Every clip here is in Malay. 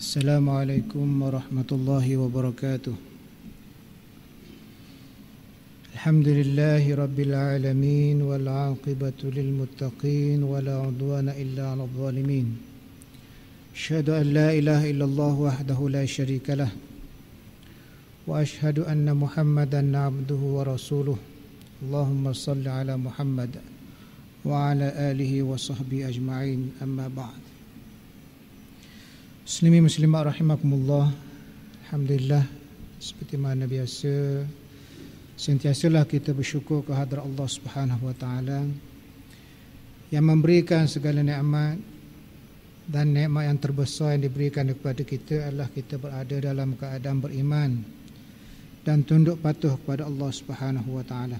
السلام عليكم ورحمة الله وبركاته الحمد لله رب العالمين والعاقبة للمتقين ولا عدوان إلا على الظالمين أشهد أن لا إله إلا الله وحده لا شريك له وأشهد أن محمدا عبده ورسوله اللهم صل على محمد وعلى آله وصحبه أجمعين أما بعد Muslimi muslimat rahimakumullah Alhamdulillah Seperti mana biasa Sentiasalah kita bersyukur kehadrat Allah subhanahu wa ta'ala Yang memberikan segala nikmat Dan nikmat yang terbesar yang diberikan kepada kita adalah kita berada dalam keadaan beriman Dan tunduk patuh kepada Allah subhanahu wa ta'ala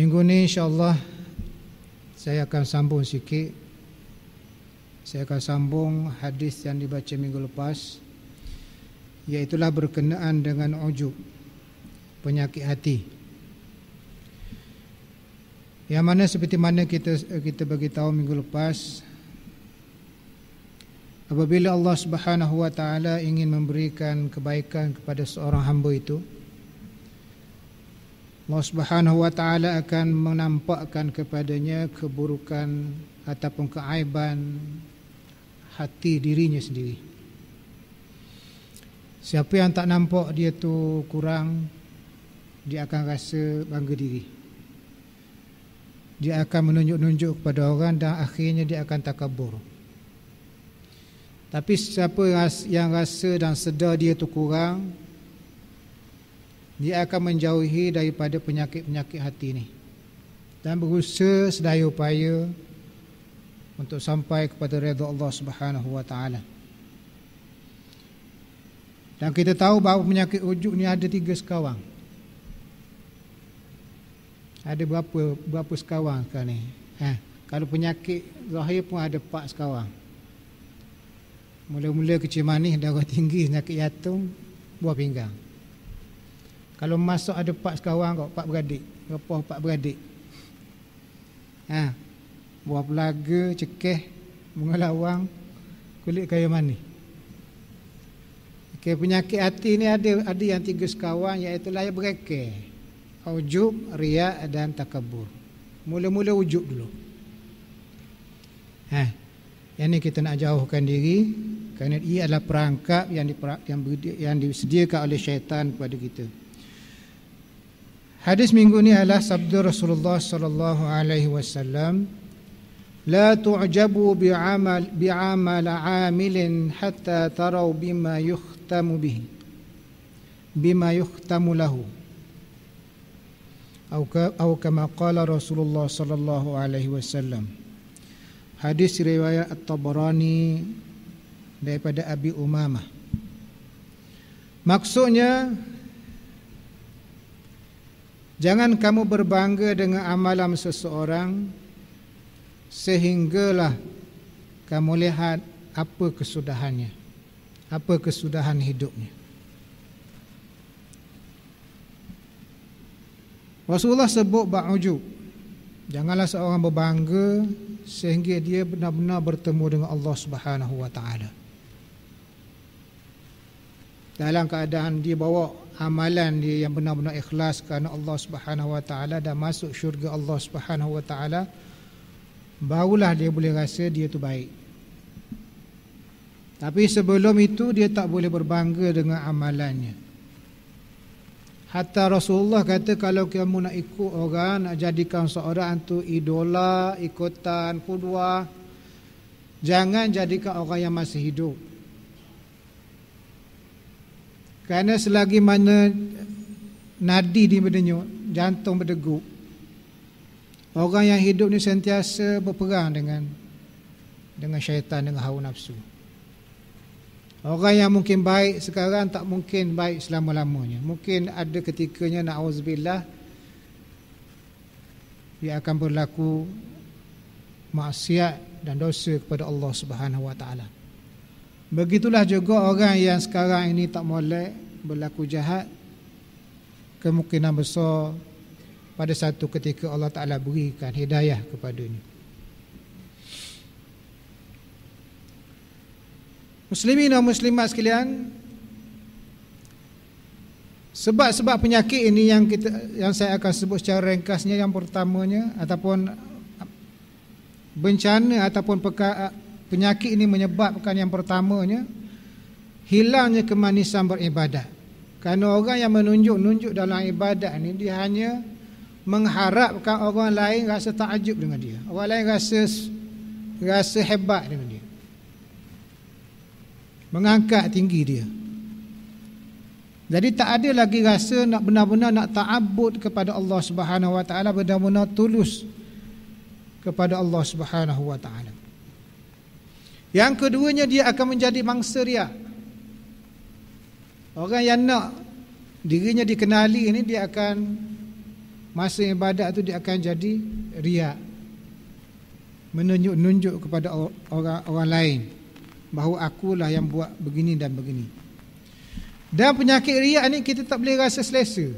Minggu ni insya Allah Saya akan sambung sikit saya akan sambung hadis yang dibaca minggu lepas Iaitulah berkenaan dengan ujub Penyakit hati Yang mana seperti mana kita kita beritahu minggu lepas Apabila Allah subhanahu wa ta'ala ingin memberikan kebaikan kepada seorang hamba itu Allah subhanahu wa ta'ala akan menampakkan kepadanya keburukan ataupun keaiban hati dirinya sendiri. Siapa yang tak nampak dia tu kurang, dia akan rasa bangga diri. Dia akan menunjuk-nunjuk kepada orang dan akhirnya dia akan takabur. Tapi siapa yang rasa dan sedar dia tu kurang, dia akan menjauhi daripada penyakit-penyakit hati ini. Dan berusaha sedaya upaya untuk sampai kepada redha Allah Subhanahu wa taala. Dan kita tahu bahawa penyakit wujud ni ada tiga sekawang. Ada berapa berapa sekawang sekarang ni? Ha? Kalau penyakit zahir pun ada empat sekawang. Mula-mula kecil manis, darah tinggi, penyakit yatung, buah pinggang. Kalau masuk ada empat sekawang kau, empat beradik. Repoh empat beradik. Ha? buah belaga, cekeh, bunga lawang, kulit kayu mani. Okay, penyakit hati ni ada ada yang tiga sekawan iaitu layak bereke. Ujub, riak dan takabur. Mula-mula ujub dulu. Ha. Yang ni kita nak jauhkan diri kerana ia adalah perangkap yang diperak, yang, ber, yang disediakan oleh syaitan kepada kita. Hadis minggu ni adalah sabda Rasulullah sallallahu لا تعجبوا بعمل بعمل عامل حتى تروا بما يختم به بما يختم له أو أو كما قال رسول الله صلى الله عليه وسلم حديث رواية الطبراني daripada Abi Umamah Maksudnya Jangan kamu berbangga dengan amalan seseorang sehinggalah kamu lihat apa kesudahannya apa kesudahan hidupnya Rasulullah sebut ba'ujub janganlah seorang berbangga sehingga dia benar-benar bertemu dengan Allah Subhanahu wa dalam keadaan dia bawa amalan dia yang benar-benar ikhlas kerana Allah Subhanahu wa dan masuk syurga Allah Subhanahu wa barulah dia boleh rasa dia tu baik. Tapi sebelum itu dia tak boleh berbangga dengan amalannya. Hatta Rasulullah kata kalau kamu nak ikut orang nak jadikan seorang tu idola, ikutan, kudua, jangan jadikan orang yang masih hidup. Karena selagi mana nadi di berdenyut, jantung berdegup, Orang yang hidup ni sentiasa berperang dengan dengan syaitan dengan hawa nafsu. Orang yang mungkin baik sekarang tak mungkin baik selama-lamanya. Mungkin ada ketikanya naudzubillah dia akan berlaku maksiat dan dosa kepada Allah Subhanahu Wa Taala. Begitulah juga orang yang sekarang ini tak molek berlaku jahat kemungkinan besar pada satu ketika Allah Ta'ala berikan hidayah kepadanya Muslimin dan muslimat sekalian Sebab-sebab penyakit ini yang kita yang saya akan sebut secara ringkasnya Yang pertamanya ataupun Bencana ataupun peka, penyakit ini menyebabkan yang pertamanya Hilangnya kemanisan beribadah Kerana orang yang menunjuk-nunjuk dalam ibadah ini Dia hanya mengharapkan orang lain rasa takjub dengan dia. Orang lain rasa rasa hebat dengan dia. Mengangkat tinggi dia. Jadi tak ada lagi rasa nak benar-benar nak ta'abbud kepada Allah Subhanahu Wa Taala benar-benar tulus kepada Allah Subhanahu Wa Taala. Yang keduanya dia akan menjadi mangsa riak. Orang yang nak dirinya dikenali ini dia akan masa ibadat tu dia akan jadi riak menunjuk-nunjuk kepada orang orang lain bahawa akulah yang buat begini dan begini dan penyakit riak ni kita tak boleh rasa selesa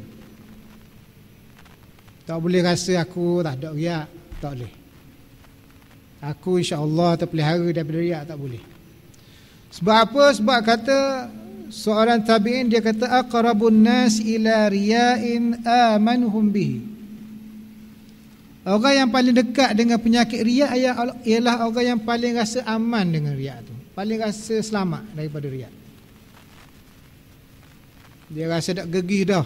tak boleh rasa aku tak ada riak tak boleh aku insya-Allah terpelihara daripada riak tak boleh sebab apa sebab kata seorang tabi'in dia kata aqrabun nas ila riya'in amanuhum bihi. Orang yang paling dekat dengan penyakit riak ialah orang yang paling rasa aman dengan riak tu. Paling rasa selamat daripada riak. Dia rasa tak gegih dah.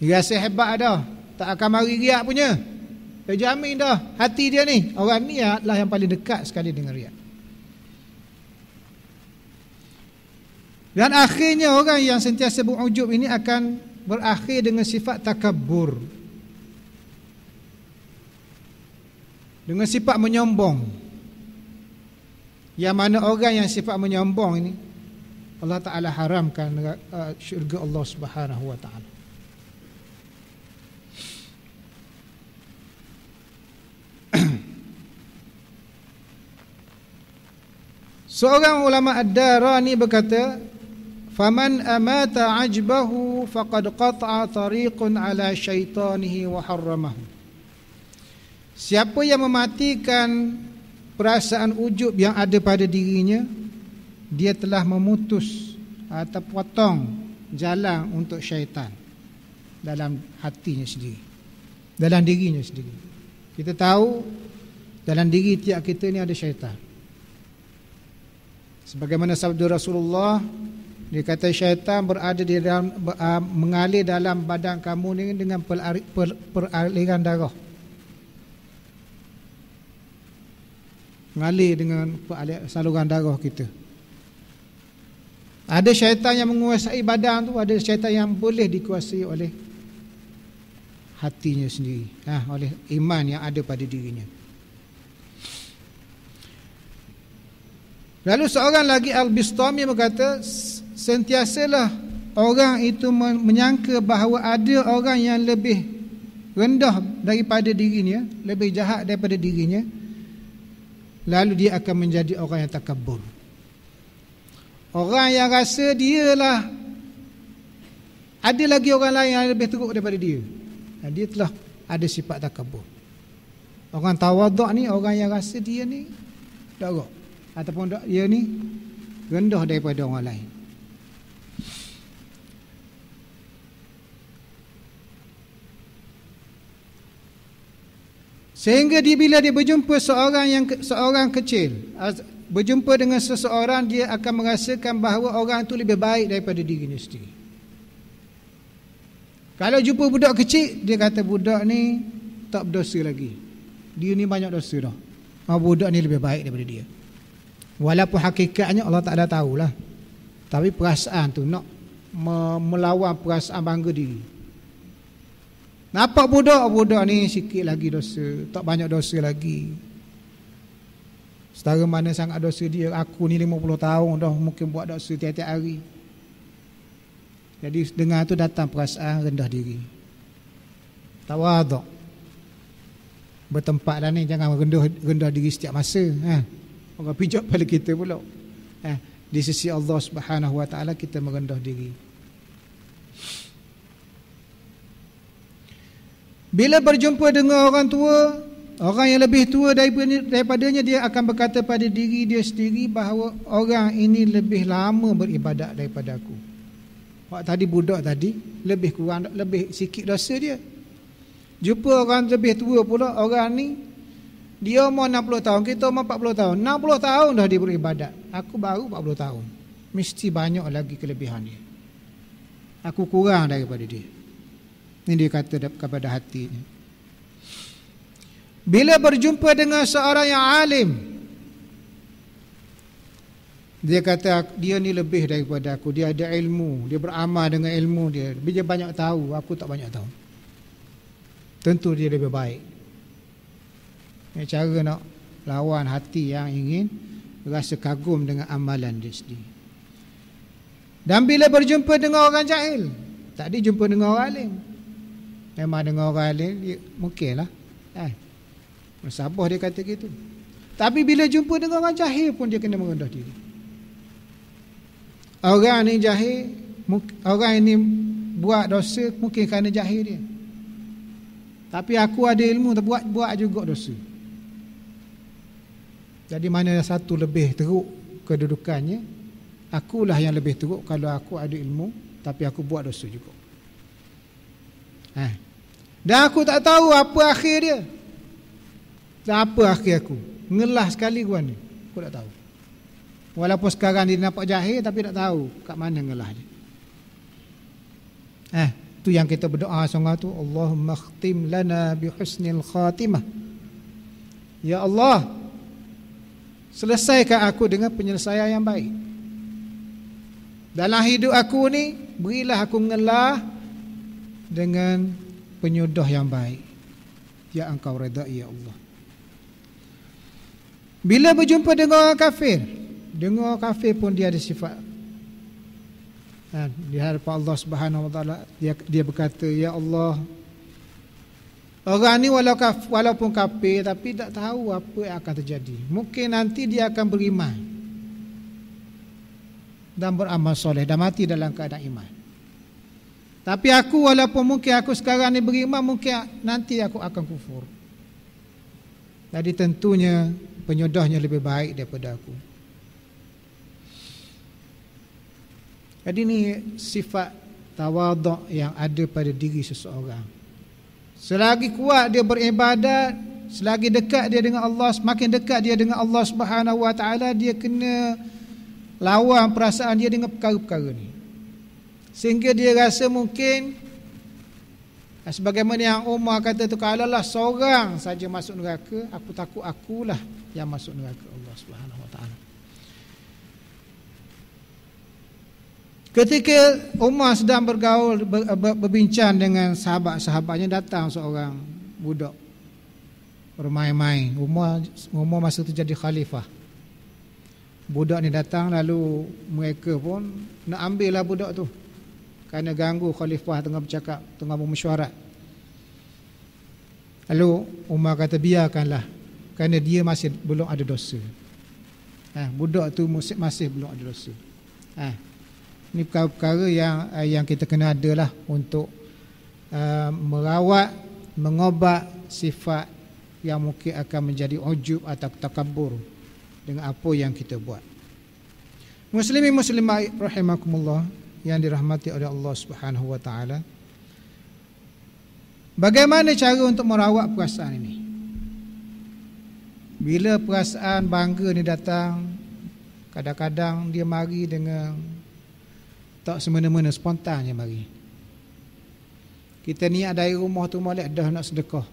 Dia rasa hebat dah. Tak akan mari riak punya. Dia jamin dah hati dia ni. Orang ni adalah yang paling dekat sekali dengan riak. Dan akhirnya orang yang sentiasa berujub ini akan berakhir dengan sifat takabur. Dengan sifat menyombong. Yang mana orang yang sifat menyombong ini Allah Ta'ala haramkan uh, syurga Allah Subhanahu Wa Ta'ala. Seorang ulama Ad-Darani berkata, Faman amata ajbahu faqad qata'a tariqun ala syaitanihi wa harramahu. Siapa yang mematikan perasaan ujub yang ada pada dirinya, dia telah memutus atau potong jalan untuk syaitan dalam hatinya sendiri, dalam dirinya sendiri. Kita tahu dalam diri tiap kita ni ada syaitan. Sebagaimana sabda Rasulullah dia kata syaitan berada di dalam uh, mengalir dalam badan kamu ni dengan per, per, peraliran darah. Mengalir dengan peralir, saluran darah kita. Ada syaitan yang menguasai badan tu, ada syaitan yang boleh dikuasai oleh hatinya sendiri, ha, oleh iman yang ada pada dirinya. Lalu seorang lagi Al-Bistami berkata sentiasalah orang itu menyangka bahawa ada orang yang lebih rendah daripada dirinya, lebih jahat daripada dirinya, lalu dia akan menjadi orang yang takabur. Orang yang rasa lah, ada lagi orang lain yang lebih teruk daripada dia. dia telah ada sifat takabur. Orang tawaduk ni, orang yang rasa dia ni, tak Ataupun dia ni, rendah daripada orang lain. Sehingga dia bila dia berjumpa seorang yang seorang kecil, berjumpa dengan seseorang dia akan merasakan bahawa orang itu lebih baik daripada dirinya sendiri. Kalau jumpa budak kecil, dia kata budak ni tak berdosa lagi. Dia ni banyak dosa dah. Mau budak ni lebih baik daripada dia. Walaupun hakikatnya Allah tak Taala tahulah. Tapi perasaan tu nak melawan perasaan bangga diri. Nampak budak-budak ni sikit lagi dosa Tak banyak dosa lagi Setara mana sangat dosa dia Aku ni 50 tahun dah mungkin buat dosa tiap-tiap hari Jadi dengar tu datang perasaan rendah diri Tawaduk Bertempat dah ni jangan rendah, rendah diri setiap masa eh? Orang pijak pada kita pula eh? Di sisi Allah subhanahu wa ta'ala kita merendah diri Bila berjumpa dengan orang tua Orang yang lebih tua daripadanya Dia akan berkata pada diri dia sendiri Bahawa orang ini lebih lama beribadat daripada aku Pak tadi budak tadi Lebih kurang, lebih sikit dosa dia Jumpa orang lebih tua pula Orang ni Dia umur 60 tahun, kita umur 40 tahun 60 tahun dah dia beribadat Aku baru 40 tahun Mesti banyak lagi kelebihan dia Aku kurang daripada dia ini dia kata kepada hati Bila berjumpa dengan seorang yang alim Dia kata dia ni lebih daripada aku Dia ada ilmu Dia beramal dengan ilmu dia Dia banyak tahu Aku tak banyak tahu Tentu dia lebih baik Ini cara nak lawan hati yang ingin Rasa kagum dengan amalan dia sendiri dan bila berjumpa dengan orang jahil tadi jumpa dengan orang alim Memang dengar orang lain Mungkin lah eh. Sabah dia kata gitu Tapi bila jumpa dengan orang jahil pun Dia kena merendah diri Orang ni jahil Orang ini buat dosa Mungkin kerana jahil dia Tapi aku ada ilmu Buat, buat juga dosa Jadi mana yang satu lebih teruk Kedudukannya Akulah yang lebih teruk Kalau aku ada ilmu Tapi aku buat dosa juga Haa eh, dan aku tak tahu apa akhir dia. Dan apa akhir aku? Ngelah sekali gua ni. Aku tak tahu. Walaupun sekarang dia nampak jahil tapi tak tahu kat mana ngelah dia. Eh, tu yang kita berdoa sangat tu, Allahumma khtim lana bi husnil khatimah. Ya Allah, selesaikan aku dengan penyelesaian yang baik. Dalam hidup aku ni, berilah aku ngelah dengan penyudah yang baik ya engkau reda ya Allah bila berjumpa dengan orang kafir dengan orang kafir pun dia ada sifat kan? di hadapan Allah Subhanahu Wa Taala dia dia berkata ya Allah Orang ni walaupun kafir tapi tak tahu apa yang akan terjadi. Mungkin nanti dia akan beriman dan beramal soleh dan mati dalam keadaan iman. Tapi aku walaupun mungkin aku sekarang ni beriman mungkin nanti aku akan kufur. Jadi tentunya penyodohnya lebih baik daripada aku. Jadi ni sifat tawaduk yang ada pada diri seseorang. Selagi kuat dia beribadat, selagi dekat dia dengan Allah, semakin dekat dia dengan Allah Subhanahu Wa Taala, dia kena lawan perasaan dia dengan perkara-perkara ni. Sehingga dia rasa mungkin ah, Sebagaimana yang Umar kata tu Kalau lah seorang saja masuk neraka Aku takut akulah yang masuk neraka Allah Subhanahu Taala. Ketika Umar sedang bergaul Berbincang dengan sahabat-sahabatnya Datang seorang budak Bermain-main Umar, Umar masa tu jadi khalifah Budak ni datang lalu Mereka pun nak ambillah budak tu kerana ganggu khalifah tengah bercakap, tengah bermesyuarat. Lalu Umar kata biarkanlah kerana dia masih belum ada dosa. ha, budak tu masih masih belum ada dosa. ha, ini perkara-perkara yang eh, yang kita kena adalah untuk uh, merawat, mengobat sifat yang mungkin akan menjadi ujub atau takabur dengan apa yang kita buat. Muslimin muslimat rahimakumullah yang dirahmati oleh Allah Subhanahu wa taala. Bagaimana cara untuk merawat perasaan ini? Bila perasaan bangga ni datang, kadang-kadang dia mari dengan tak semena-mena spontannya dia mari. Kita niat dari rumah tu molek dah nak sedekah.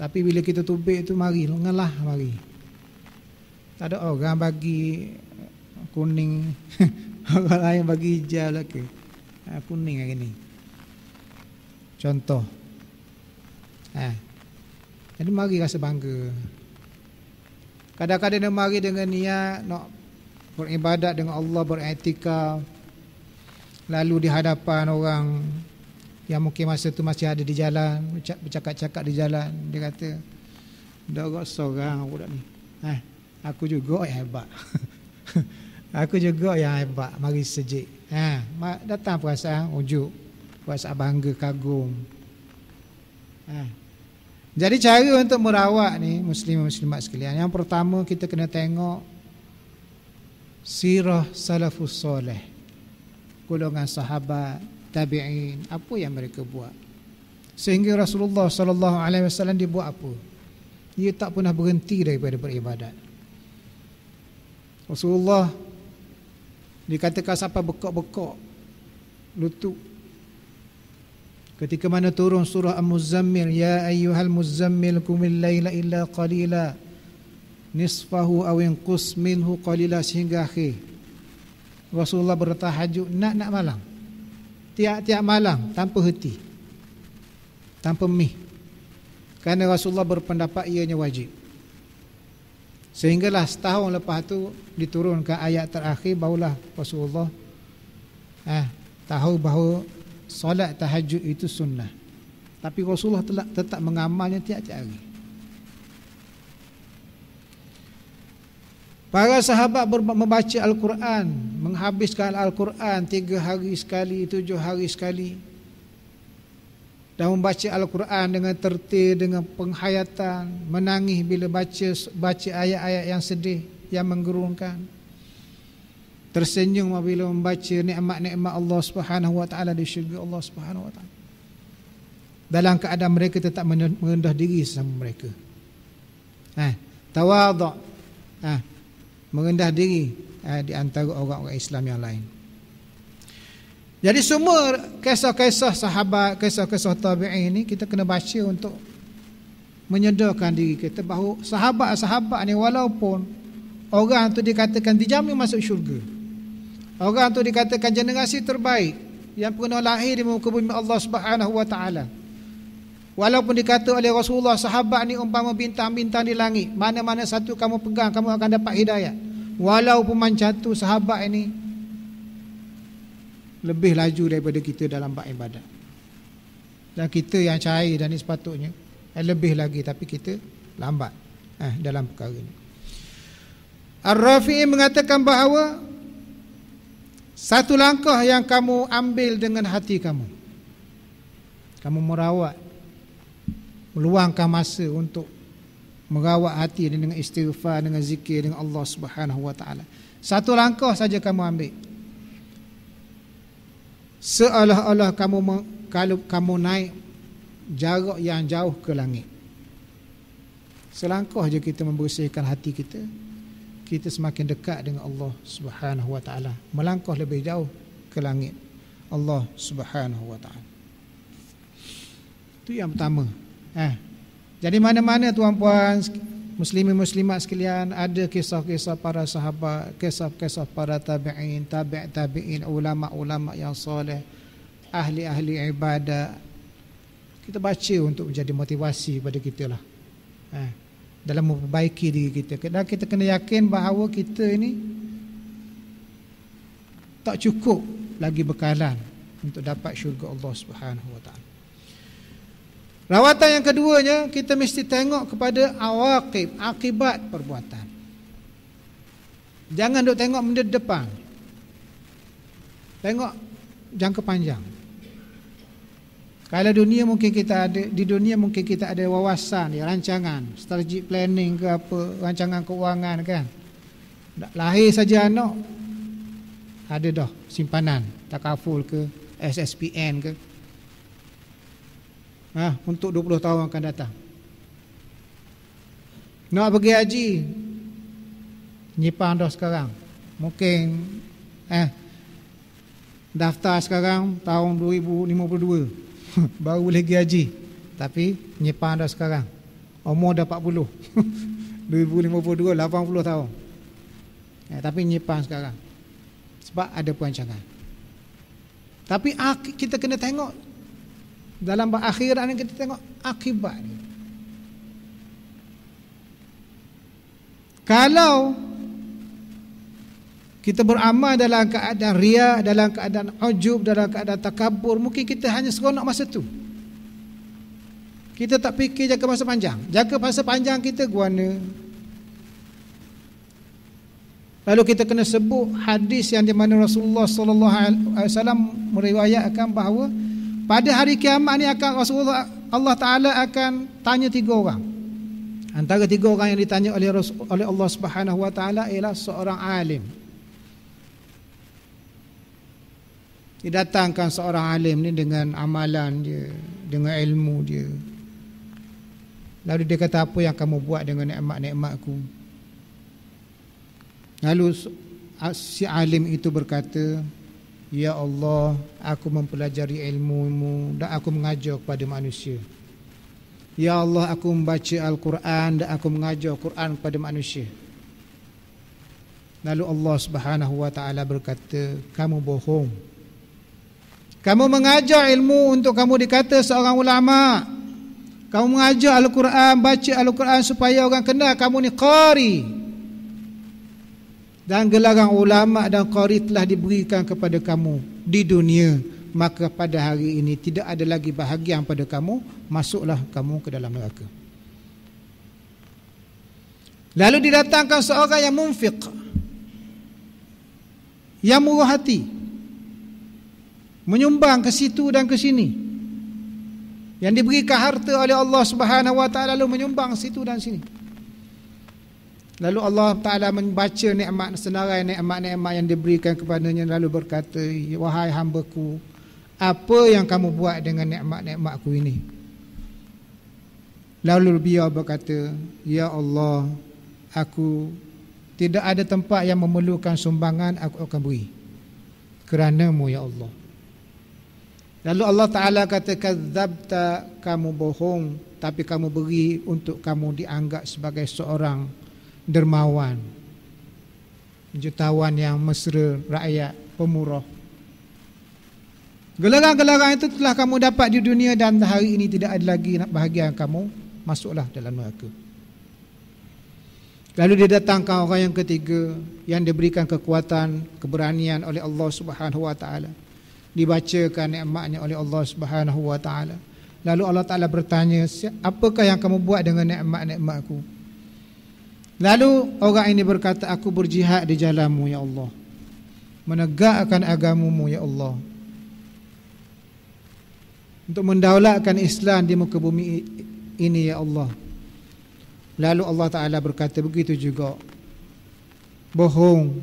Tapi bila kita tubik tu mari, lengahlah mari. Tak ada orang bagi kuning Orang lain bagi hijau lah ke ha, ah, Kuning hari ni Contoh ha. Jadi mari rasa bangga Kadang-kadang dia mari dengan niat Nak beribadat dengan Allah Beretika Lalu di hadapan orang Yang mungkin masa tu masih ada di jalan Bercakap-cakap di jalan Dia kata Dorok seorang budak ni ha. Aku juga oh, hebat Aku juga yang hebat mari sejik. Ha, datang perasaan wujud. Perasaan bangga kagum. Ha. Jadi cara untuk merawat ni muslim muslimat sekalian. Yang pertama kita kena tengok sirah salafus soleh. Golongan sahabat, tabi'in, apa yang mereka buat? Sehingga Rasulullah sallallahu alaihi wasallam dia buat apa? Dia tak pernah berhenti daripada beribadat. Rasulullah dikatakan siapa bekok-bekok lutut ketika mana turun surah al-muzammil ya ayyuhal muzammil qumil laila illa qalila nisfahu aw inqus minhu qalila sehingga akhir Rasulullah bertahajud nak nak malam tiap-tiap malam tanpa henti tanpa mih kerana Rasulullah berpendapat ianya wajib Sehinggalah setahun lepas tu diturunkan ayat terakhir barulah Rasulullah eh, tahu bahawa solat tahajud itu sunnah. Tapi Rasulullah telah tetap mengamalnya tiap-tiap hari. Para sahabat membaca Al-Quran, menghabiskan Al-Quran tiga hari sekali, tujuh hari sekali dan membaca Al-Quran dengan tertib dengan penghayatan menangis bila baca baca ayat-ayat yang sedih yang menggerunkan tersenyum bila membaca nikmat-nikmat Allah Subhanahu wa taala di syurga Allah Subhanahu dalam keadaan mereka tetap merendah diri sama mereka ha tawadhu ha merendah diri ha, di antara orang-orang Islam yang lain jadi semua kisah-kisah sahabat, kisah-kisah tabi'in ini kita kena baca untuk menyedarkan diri kita bahawa sahabat-sahabat ni walaupun orang tu dikatakan dijamin masuk syurga. Orang tu dikatakan generasi terbaik yang pernah lahir di muka bumi Allah Subhanahu wa taala. Walaupun dikata oleh Rasulullah sahabat ni umpama bintang-bintang di langit, mana-mana satu kamu pegang kamu akan dapat hidayah. Walaupun mancatu sahabat ini lebih laju daripada kita dalam bak ibadat. Dan kita yang cair dan ini sepatutnya eh, lebih lagi tapi kita lambat eh, dalam perkara ini. Ar-Rafi'i mengatakan bahawa satu langkah yang kamu ambil dengan hati kamu. Kamu merawat meluangkan masa untuk merawat hati dengan istighfar, dengan zikir dengan Allah Subhanahu wa taala. Satu langkah saja kamu ambil seolah-olah kamu kalau kamu naik jarak yang jauh ke langit. Selangkah je kita membersihkan hati kita, kita semakin dekat dengan Allah Subhanahu Wa Taala. Melangkah lebih jauh ke langit Allah Subhanahu Wa Taala. Itu yang pertama. Eh. Jadi mana-mana tuan-puan Muslimin muslimat sekalian ada kisah-kisah para sahabat, kisah-kisah para tabi'in, tabi' tabi'in, ulama-ulama yang soleh, ahli-ahli ibadah. Kita baca untuk menjadi motivasi pada kita lah. Eh, dalam memperbaiki diri kita. Dan kita kena yakin bahawa kita ini tak cukup lagi bekalan untuk dapat syurga Allah Subhanahu Wa Taala. Rawatan yang keduanya kita mesti tengok kepada awaqib, akibat perbuatan. Jangan duk tengok benda depan. Tengok jangka panjang. Kalau dunia mungkin kita ada di dunia mungkin kita ada wawasan, ya rancangan, strategi planning ke apa, rancangan keuangan kan. Lahir saja anak ada dah simpanan, takaful ke, SSPN ke ha, untuk 20 tahun akan datang. Nak pergi haji, nyipang dah sekarang. Mungkin eh, daftar sekarang tahun 2052, baru boleh pergi haji. Tapi nyipang dah sekarang. Umur dah 40. 2052, 80 tahun. Eh, tapi nyipang sekarang. Sebab ada perancangan. Tapi kita kena tengok dalam akhirat ni kita tengok akibat dia. Kalau kita beramal dalam keadaan ria, dalam keadaan ujub, dalam keadaan takabur, mungkin kita hanya seronok masa tu. Kita tak fikir jangka masa panjang. Jangka masa panjang kita guana. Lalu kita kena sebut hadis yang di mana Rasulullah sallallahu alaihi wasallam meriwayatkan bahawa pada hari kiamat ni akan Rasulullah Allah Taala akan tanya tiga orang. Antara tiga orang yang ditanya oleh Rasul, oleh Allah Subhanahu Wa Taala ialah seorang alim. Didatangkan seorang alim ni dengan amalan dia, dengan ilmu dia. Lalu dia kata apa yang kamu buat dengan nikmat-nikmatku? Lalu si alim itu berkata, Ya Allah, aku mempelajari ilmu-Mu dan aku mengajar kepada manusia. Ya Allah, aku membaca Al-Quran dan aku mengajar Al-Quran kepada manusia. Lalu Allah Subhanahu wa taala berkata, "Kamu bohong. Kamu mengajar ilmu untuk kamu dikata seorang ulama. Kamu mengajar Al-Quran, baca Al-Quran supaya orang kenal kamu ni qari." dan gelaran ulama dan qari telah diberikan kepada kamu di dunia maka pada hari ini tidak ada lagi bahagian pada kamu masuklah kamu ke dalam neraka lalu didatangkan seorang yang munfiq yang murah hati menyumbang ke situ dan ke sini yang diberikan harta oleh Allah Subhanahu wa taala lalu menyumbang situ dan sini Lalu Allah Ta'ala membaca nikmat senarai nikmat-nikmat yang diberikan kepadanya lalu berkata, wahai hamba ku apa yang kamu buat dengan nikmat-nikmatku ini? Lalu beliau berkata, Ya Allah, aku tidak ada tempat yang memerlukan sumbangan aku akan beri. Keranamu Ya Allah. Lalu Allah Ta'ala kata, Kazabta kamu bohong, tapi kamu beri untuk kamu dianggap sebagai seorang dermawan jutawan yang mesra rakyat pemurah gelaran-gelaran itu telah kamu dapat di dunia dan hari ini tidak ada lagi bahagian kamu masuklah dalam neraka lalu dia datangkan orang yang ketiga yang diberikan kekuatan keberanian oleh Allah Subhanahu dibacakan nikmatnya oleh Allah Subhanahu lalu Allah taala bertanya apakah yang kamu buat dengan nikmat-nikmatku -nikmat Lalu orang ini berkata aku berjihad di jalanmu ya Allah. Menegakkan agamamu ya Allah. Untuk mendaulatkan Islam di muka bumi ini ya Allah. Lalu Allah Taala berkata begitu juga. Bohong.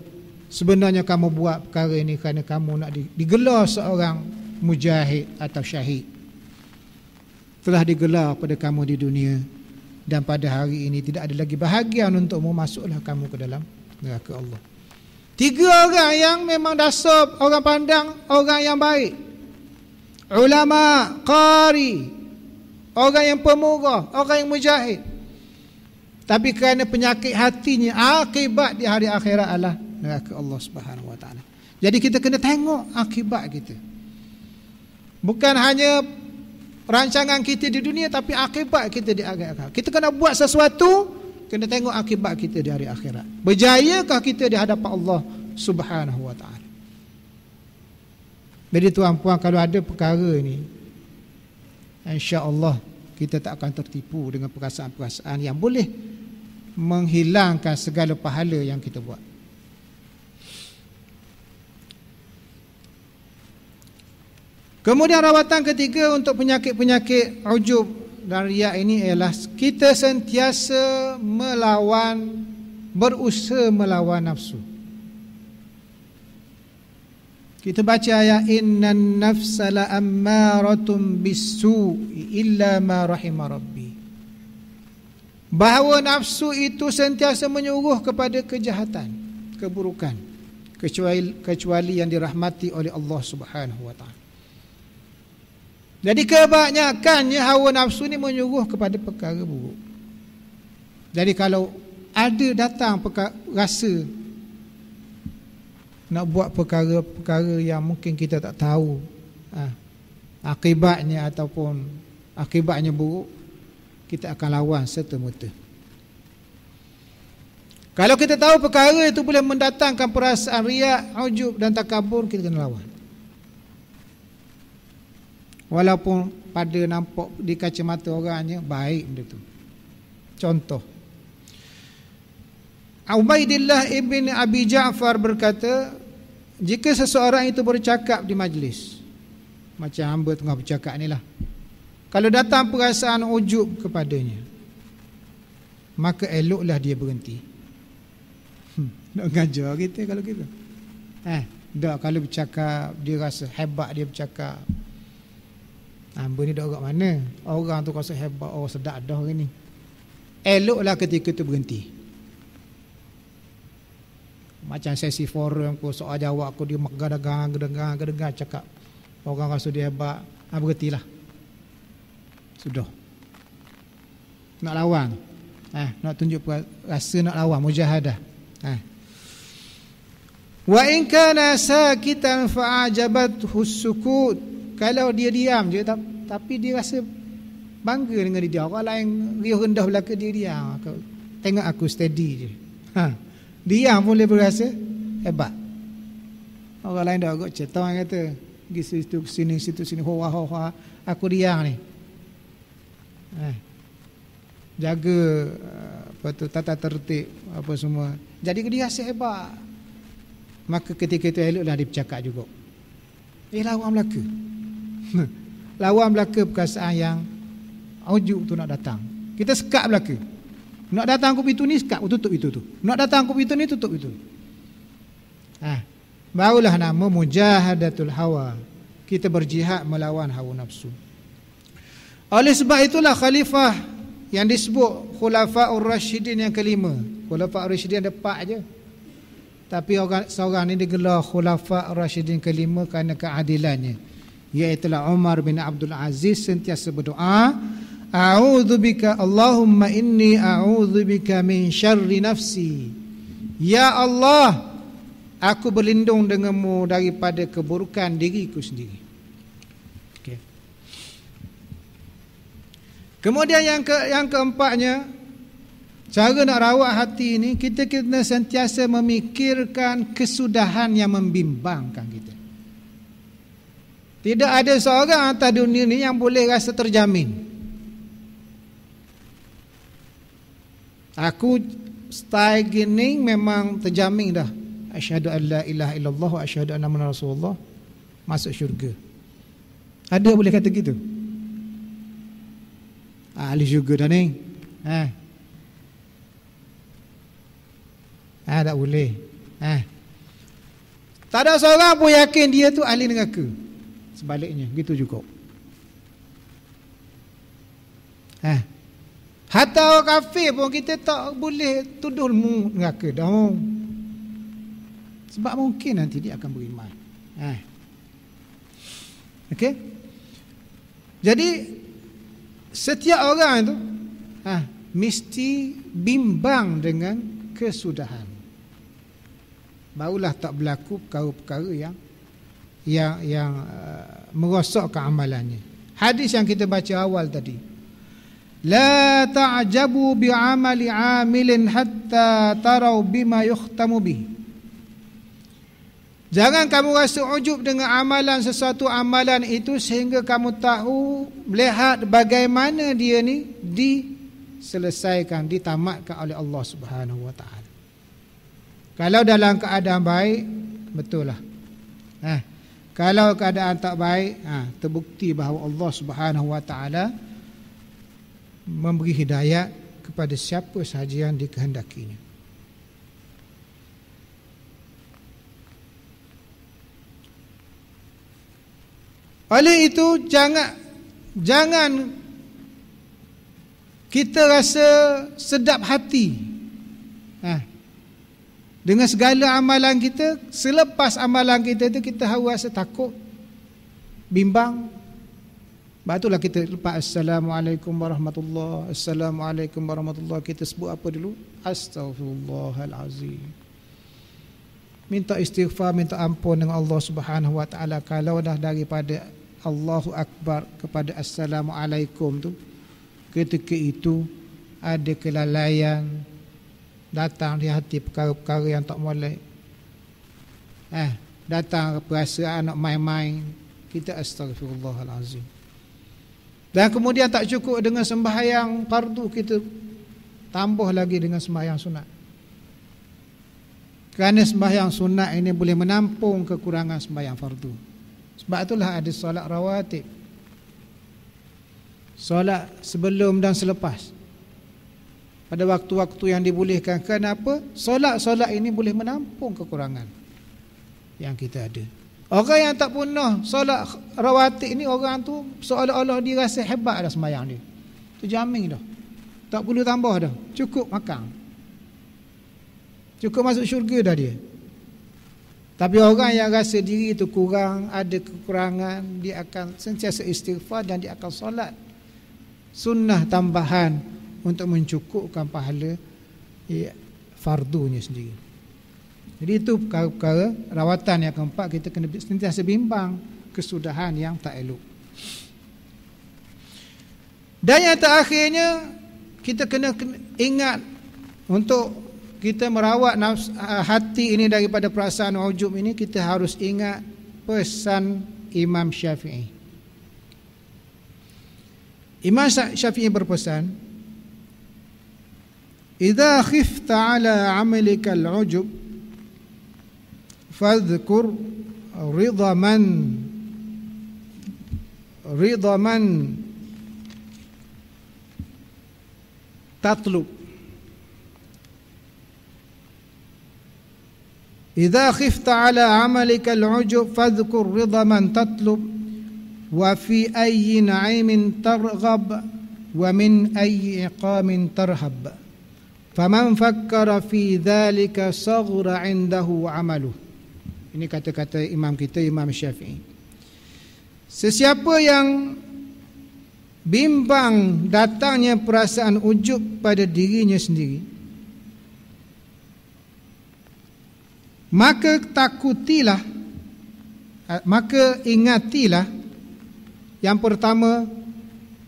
Sebenarnya kamu buat perkara ini kerana kamu nak digelar seorang mujahid atau syahid. Telah digelar pada kamu di dunia dan pada hari ini tidak ada lagi bahagian untukmu masuklah kamu ke dalam neraka Allah. Tiga orang yang memang dasar orang pandang orang yang baik. Ulama, qari, orang yang pemurah, orang yang mujahid. Tapi kerana penyakit hatinya akibat di hari akhirat Allah neraka Allah Subhanahu wa taala. Jadi kita kena tengok akibat kita. Bukan hanya rancangan kita di dunia tapi akibat kita di akhirat. Kita kena buat sesuatu kena tengok akibat kita di hari akhirat. Berjayakah kita di hadapan Allah Subhanahu wa taala. Jadi tuan-puan kalau ada perkara ini insya-Allah kita tak akan tertipu dengan perasaan-perasaan yang boleh menghilangkan segala pahala yang kita buat. Kemudian rawatan ketiga untuk penyakit-penyakit ujub dan riak ini ialah kita sentiasa melawan berusaha melawan nafsu. Kita baca ayat innan nafsala ammaratun bisu illa ma rahim rabbi. Bahawa nafsu itu sentiasa menyuruh kepada kejahatan, keburukan kecuali kecuali yang dirahmati oleh Allah Subhanahu wa taala. Jadi kebanyakannya hawa nafsu ni menyuruh kepada perkara buruk. Jadi kalau ada datang perkara, rasa nak buat perkara-perkara yang mungkin kita tak tahu ah, akibatnya ataupun akibatnya buruk, kita akan lawan serta Kalau kita tahu perkara itu boleh mendatangkan perasaan riak, ujub dan takabur, kita kena lawan. Walaupun pada nampak di kacamata orangnya baik benda tu. Contoh. Ubaidillah ibn Abi Ja'far berkata, jika seseorang itu bercakap di majlis, macam hamba tengah bercakap ni lah. Kalau datang perasaan ujub kepadanya, maka eloklah dia berhenti. Hmm, nak ngajar kita kalau kita. Eh, dah kalau bercakap, dia rasa hebat dia bercakap. Hamba ni dok mana? Orang tu rasa hebat, oh sedap dah hari ni. Eloklah ketika tu berhenti. Macam sesi forum ku soal jawab aku dia megah dagang, gedengang, gedengang cakap. Orang rasa dia hebat. Ha berhentilah. Sudah. Nak lawan. Ha, nak tunjuk rasa nak lawan mujahadah. Ha. Wa in kana sakitan fa'ajabat husukut kalau dia diam je Tapi dia rasa bangga dengan dia Orang lain dia rendah belaka dia diam aku, Tengok aku steady je ha. Diam pun boleh berasa hebat Orang lain dah agak cetak orang kata Pergi situ sini situ sini ho hua hua, Aku diam ni eh. Jaga apa tu, tata tertib apa semua Jadi dia rasa hebat Maka ketika itu eloklah dia bercakap juga Eh lah orang Melaka lawan belaka perasaan yang ujuk tu nak datang. Kita sekat belaka. Nak datang aku pintu ni sekat aku tutup itu tu. Nak datang aku pintu ni tutup itu. Ha. Barulah nama mujahadatul hawa. Kita berjihad melawan hawa nafsu. Oleh sebab itulah khalifah yang disebut Khulafaur Rashidin yang kelima. Khulafaur Rashidin ada pak je. Tapi orang, seorang ni digelar Khulafaur Rashidin kelima kerana keadilannya iaitu Umar bin Abdul Aziz sentiasa berdoa a'udzubika allahumma inni a'udzubika min syarri nafsi ya allah aku berlindung denganmu daripada keburukan diriku sendiri okay. kemudian yang ke yang keempatnya cara nak rawat hati ini kita kena sentiasa memikirkan kesudahan yang membimbangkan kita tidak ada seorang atas dunia ini yang boleh rasa terjamin. Aku stay gini memang terjamin dah. Asyhadu an la ilaha illallah wa asyhadu anna muhammadar rasulullah masuk syurga. Ada boleh kata gitu? Ahli syurga dah ni. Ha. Eh. Eh, tak boleh. Ha. Eh. Tak ada seorang pun yakin dia tu ahli neraka sebaliknya gitu cukup eh hatta orang kafir pun kita tak boleh tuduh mu neraka dah sebab mungkin nanti dia akan beriman eh okey jadi setiap orang itu eh, mesti bimbang dengan kesudahan barulah tak berlaku perkara-perkara yang yang yang uh, merosakkan amalannya. Hadis yang kita baca awal tadi. La ta'jabu bi amali 'amilin hatta taraw bima yukhtamu bi. Jangan kamu rasa ujub dengan amalan sesuatu amalan itu sehingga kamu tahu melihat bagaimana dia ni diselesaikan, ditamatkan oleh Allah Subhanahu wa taala. Kalau dalam keadaan baik, betul lah. Nah, eh. Kalau keadaan tak baik, ha, terbukti bahawa Allah Subhanahu Wa Taala memberi hidayah kepada siapa sahaja yang dikehendakinya. Oleh itu jangan jangan kita rasa sedap hati dengan segala amalan kita Selepas amalan kita itu kita rasa takut Bimbang Sebab itulah kita lepas Assalamualaikum warahmatullahi Assalamualaikum warahmatullahi Kita sebut apa dulu Astaghfirullahalazim Minta istighfar, minta ampun dengan Allah Subhanahu Wa Taala. Kalau dah daripada Allahu Akbar kepada Assalamualaikum tu, ketika itu ada kelalaian, datang di hati perkara-perkara yang tak boleh eh datang perasaan nak main-main kita astagfirullahalazim dan kemudian tak cukup dengan sembahyang fardu kita tambah lagi dengan sembahyang sunat kerana sembahyang sunat ini boleh menampung kekurangan sembahyang fardu sebab itulah ada solat rawatib solat sebelum dan selepas pada waktu-waktu yang dibolehkan kenapa solat-solat ini boleh menampung kekurangan yang kita ada orang yang tak punah solat rawatib ini orang tu seolah-olah dia rasa hebat dah sembahyang dia tu jamin dah tak perlu tambah dah cukup makan cukup masuk syurga dah dia tapi orang yang rasa diri itu kurang, ada kekurangan, dia akan sentiasa istighfar dan dia akan solat. Sunnah tambahan untuk mencukupkan pahala eh, fardunya sendiri. Jadi itu perkara-perkara rawatan yang keempat kita kena sentiasa bimbang kesudahan yang tak elok. Dan yang terakhirnya kita kena ingat untuk kita merawat nafsu, ah, hati ini daripada perasaan wajib ini kita harus ingat pesan Imam Syafi'i. Imam Syafi'i berpesan, إذا خفت على عملك العجب فاذكر رضا من رضا من تطلب إذا خفت على عملك العجب فاذكر رضا من تطلب وفي أي نعيم ترغب ومن أي إقام ترهب Faman fakkara fi dhalika saghra indahu amalu. Ini kata-kata imam kita Imam Syafi'i. Sesiapa yang bimbang datangnya perasaan ujub pada dirinya sendiri maka takutilah eh, maka ingatilah yang pertama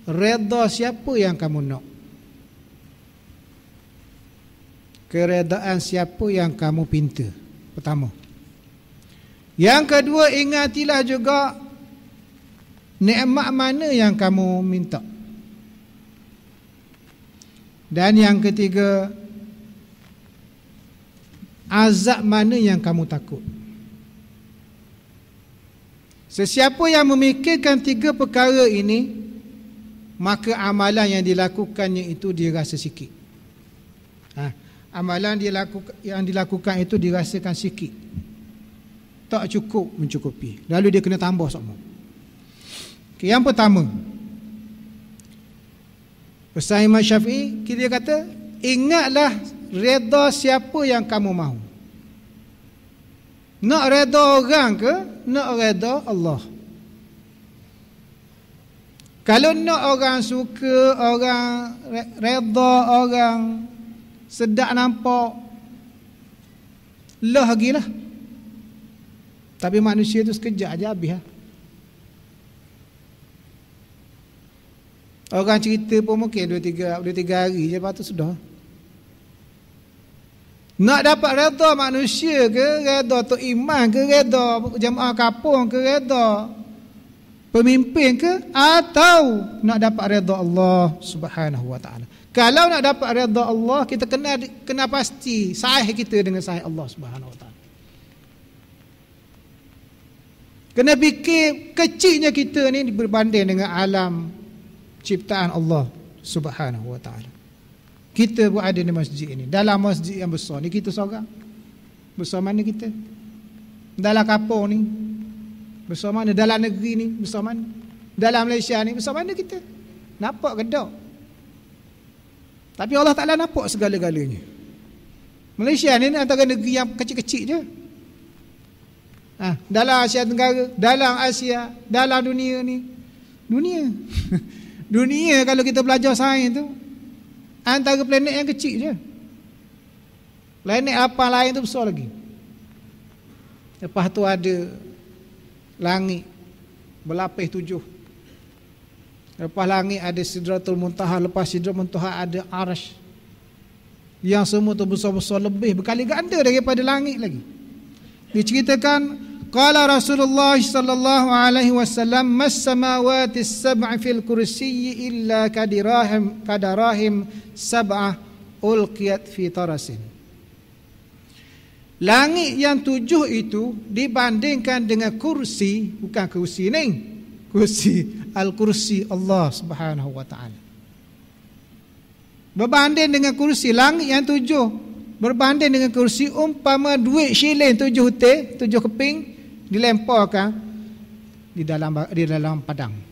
redha siapa yang kamu nak keredaan siapa yang kamu pinta pertama yang kedua ingatilah juga nikmat mana yang kamu minta dan yang ketiga azab mana yang kamu takut sesiapa yang memikirkan tiga perkara ini maka amalan yang dilakukannya itu dia rasa sikit ha amalan dilakukan yang dilakukan itu dirasakan sikit tak cukup mencukupi lalu dia kena tambah semua okay, yang pertama Pesan Imam Syafi'i Kita kata Ingatlah Reda siapa yang kamu mahu Nak reda orang ke Nak reda Allah Kalau nak orang suka Orang reda Orang sedak nampak leh lagi lah tapi manusia tu sekejap aja habis lah orang cerita pun mungkin 2-3 hari je lepas tu sudah nak dapat redha manusia ke redha tu iman ke redha jemaah kapung ke redha pemimpin ke atau nak dapat redha Allah Subhanahu wa taala kalau nak dapat redha Allah, kita kena kena pasti sah kita dengan sah Allah Subhanahu Wa Kena fikir kecilnya kita ni berbanding dengan alam ciptaan Allah Subhanahu Wa Kita pun ada di masjid ini. Dalam masjid yang besar ni kita seorang. Besar mana kita? Dalam kapur ni. Besar mana? Dalam negeri ni besar mana? Dalam Malaysia ni besar mana kita? Nampak kedok. Tapi Allah Ta'ala nampak segala-galanya Malaysia ni antara negeri yang kecil-kecil je ha, Dalam Asia Tenggara Dalam Asia Dalam dunia ni Dunia Dunia kalau kita belajar sains tu Antara planet yang kecil je Planet apa lain tu besar lagi Lepas tu ada Langit Berlapis tujuh Lepas langit ada sidratul muntaha Lepas sidratul muntaha ada arash Yang semua tu besar-besar lebih Berkali ganda daripada langit lagi Dia ceritakan Qala Rasulullah sallallahu alaihi wasallam mas samawati fi al kursi illa kadirahim kadarahim sab'a ulqiyat fi tarasin Langit yang tujuh itu dibandingkan dengan kursi bukan kursi ni kursi al-kursi Allah Subhanahu wa taala. Berbanding dengan kursi langit yang tujuh, berbanding dengan kursi umpama duit syiling tujuh hutih, tujuh keping dilemparkan di dalam di dalam padang.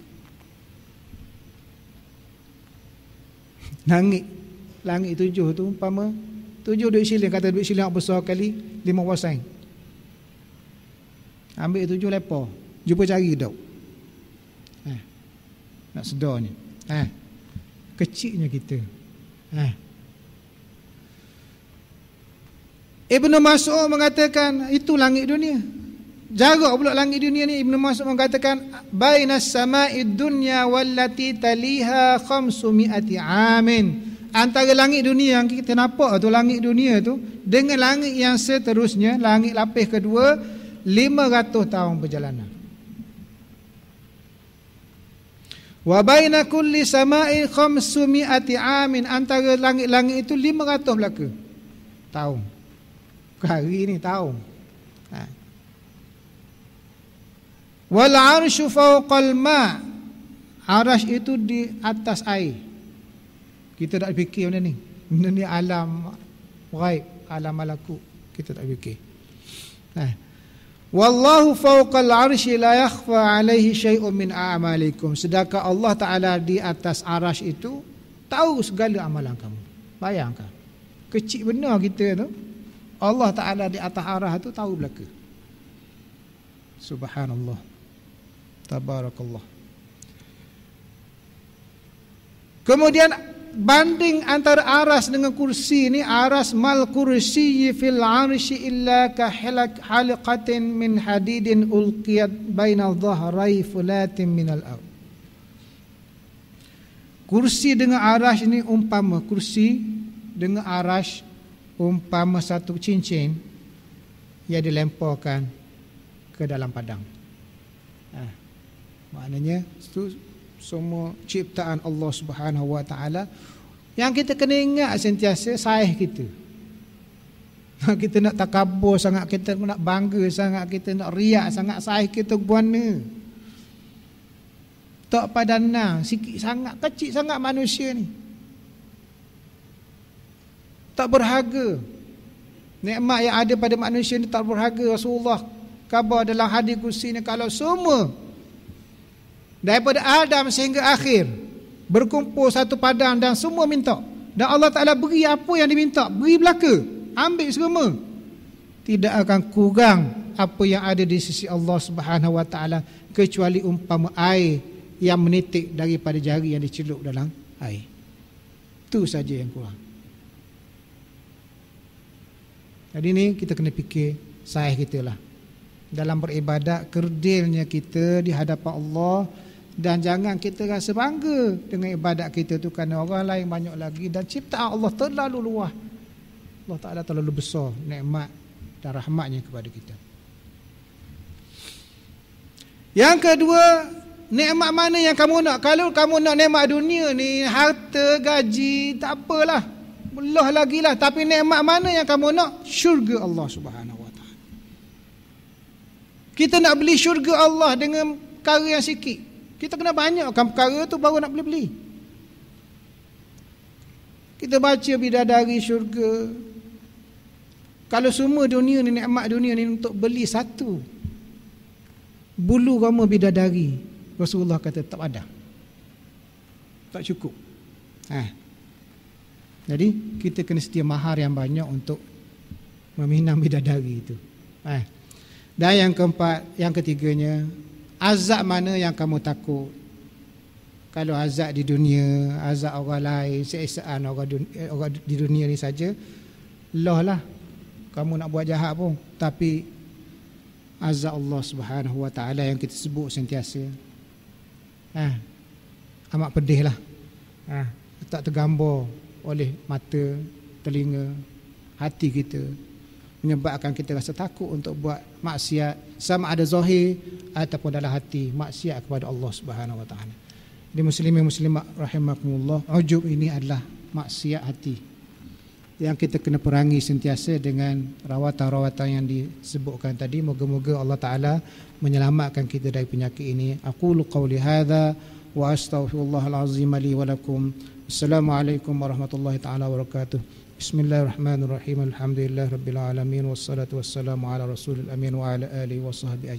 Langit langit tujuh tu umpama tujuh duit syiling kata duit syiling besar kali lima wasain. Ambil tujuh lepo, jumpa cari dok. Nak sedar ni. Eh. Kecilnya kita. Eh. Ibnu Mas'ud mengatakan itu langit dunia. Jarak pula langit dunia ni Ibnu Mas'ud mengatakan bainas sama'i dunya wallati taliha 500 amin. Antara langit dunia yang kita nampak tu langit dunia tu dengan langit yang seterusnya langit lapis kedua 500 tahun perjalanan. Wa baina kulli sama'i khamsumi'ati amin antara langit-langit itu 500 belaka. Tahun. Hari ini tahun. Ha. Wal arsyu fawqal ma. Arasy itu di atas air. Kita tak fikir benda ni. Benda ni alam ghaib, alam malakut. Kita tak fikir. Ha. Wallahu fawqal arshi la yakhfa alaihi syai'un min a'malikum. Sedangkan Allah Ta'ala di atas arash itu, tahu segala amalan kamu. Bayangkan. Kecil benar kita tu. Allah Ta'ala di atas arash itu tahu belaka. Subhanallah. Tabarakallah. Kemudian banding antara aras dengan kursi ini aras mal kursi fil arsy illa ka halak halqatin min hadidin ulqiyat bainal dhahrai fulatin min al aw kursi dengan aras ini umpama kursi dengan aras umpama satu cincin yang dilemparkan ke dalam padang ha. maknanya semua ciptaan Allah Subhanahu Wa Taala yang kita kena ingat sentiasa sahih kita. Kita nak takabur sangat, kita nak bangga sangat, kita nak riak sangat sahih kita guana. Tak padanah, sikit sangat, kecil sangat manusia ni. Tak berharga. Nikmat yang ada pada manusia ni tak berharga. Rasulullah khabar dalam hadis kursi ni kalau semua daripada Adam sehingga akhir berkumpul satu padang dan semua minta dan Allah Taala beri apa yang diminta beri belaka ambil semua tidak akan kurang apa yang ada di sisi Allah Subhanahu Wa Taala kecuali umpama air yang menitik daripada jari yang dicelup dalam air itu saja yang kurang jadi ni kita kena fikir sahih kita lah dalam beribadat kerdilnya kita di hadapan Allah dan jangan kita rasa bangga dengan ibadat kita tu kerana orang lain banyak lagi dan cipta Allah terlalu luah. Allah Taala terlalu besar nikmat dan rahmatnya kepada kita. Yang kedua, nikmat mana yang kamu nak? Kalau kamu nak nikmat dunia ni, harta, gaji, tak apalah. Allah lagi lah. Tapi nikmat mana yang kamu nak? Syurga Allah Subhanahu Wa Kita nak beli syurga Allah dengan perkara yang sikit. Kita kena banyakkan perkara tu baru nak beli-beli. Kita baca bidadari syurga. Kalau semua dunia ni nikmat dunia ni untuk beli satu bulu rama bidadari, Rasulullah kata tak ada. Tak cukup. Ha. Jadi kita kena setia mahar yang banyak untuk meminang bidadari itu. Ha. Dan yang keempat, yang ketiganya Azab mana yang kamu takut? Kalau azab di dunia, azab orang lain, seksaan orang, dunia, eh, orang di dunia ni saja, loh lah. Kamu nak buat jahat pun, tapi azab Allah Subhanahu Wa Taala yang kita sebut sentiasa. ha, amat pedih lah. ha, tak tergambar oleh mata, telinga, hati kita, menyebabkan kita rasa takut untuk buat maksiat sama ada zahir ataupun dalam hati maksiat kepada Allah Subhanahu wa taala. Jadi muslimin muslimat rahimakumullah, ujub ini adalah maksiat hati yang kita kena perangi sentiasa dengan rawatan-rawatan yang disebutkan tadi. Moga-moga Allah Taala menyelamatkan kita dari penyakit ini. Aku lukau lihada wa astaghfirullahalazim li walakum. Assalamualaikum warahmatullahi taala wabarakatuh. بسم الله الرحمن الرحيم الحمد لله رب العالمين والصلاة والسلام على رسول الأمين وعلى آله وصحبه أجمعين